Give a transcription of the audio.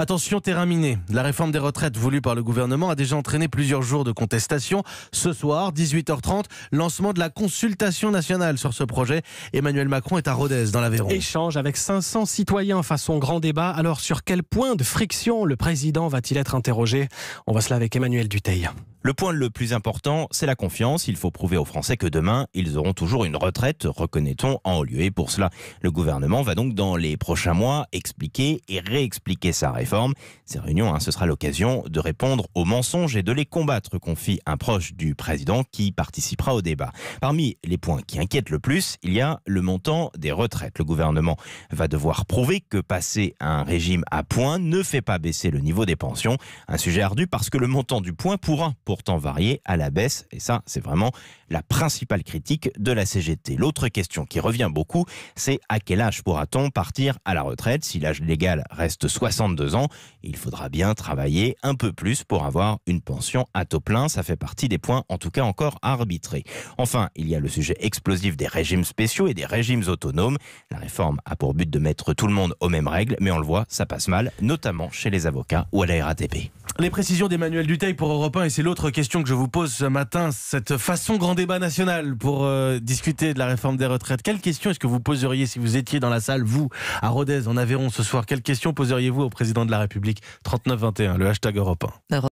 Attention, terrain miné. La réforme des retraites voulue par le gouvernement a déjà entraîné plusieurs jours de contestation. Ce soir, 18h30, lancement de la consultation nationale sur ce projet. Emmanuel Macron est à Rodez, dans l'Aveyron. Échange avec 500 citoyens face au grand débat. Alors, sur quel point de friction le président va-t-il être interrogé On va cela avec Emmanuel Duteil. Le point le plus important, c'est la confiance. Il faut prouver aux Français que demain, ils auront toujours une retraite, reconnaît-on, en haut lieu. Et pour cela, le gouvernement va donc dans les prochains mois expliquer et réexpliquer sa réforme. Ces réunions, hein, ce sera l'occasion de répondre aux mensonges et de les combattre, confie un proche du président qui participera au débat. Parmi les points qui inquiètent le plus, il y a le montant des retraites. Le gouvernement va devoir prouver que passer à un régime à points ne fait pas baisser le niveau des pensions. Un sujet ardu parce que le montant du point pourra pourtant varié à la baisse. Et ça, c'est vraiment la principale critique de la CGT. L'autre question qui revient beaucoup, c'est à quel âge pourra-t-on partir à la retraite Si l'âge légal reste 62 ans, il faudra bien travailler un peu plus pour avoir une pension à taux plein. Ça fait partie des points, en tout cas encore arbitrés. Enfin, il y a le sujet explosif des régimes spéciaux et des régimes autonomes. La réforme a pour but de mettre tout le monde aux mêmes règles, mais on le voit, ça passe mal, notamment chez les avocats ou à la RATP. Les précisions d'Emmanuel Duteil pour Europe 1, et c'est l'autre question que je vous pose ce matin, cette façon grand débat national pour euh, discuter de la réforme des retraites. Quelle question est-ce que vous poseriez si vous étiez dans la salle, vous, à Rodez, en Aveyron ce soir Quelle question poseriez-vous au président de la République 3921, le hashtag Europe 1.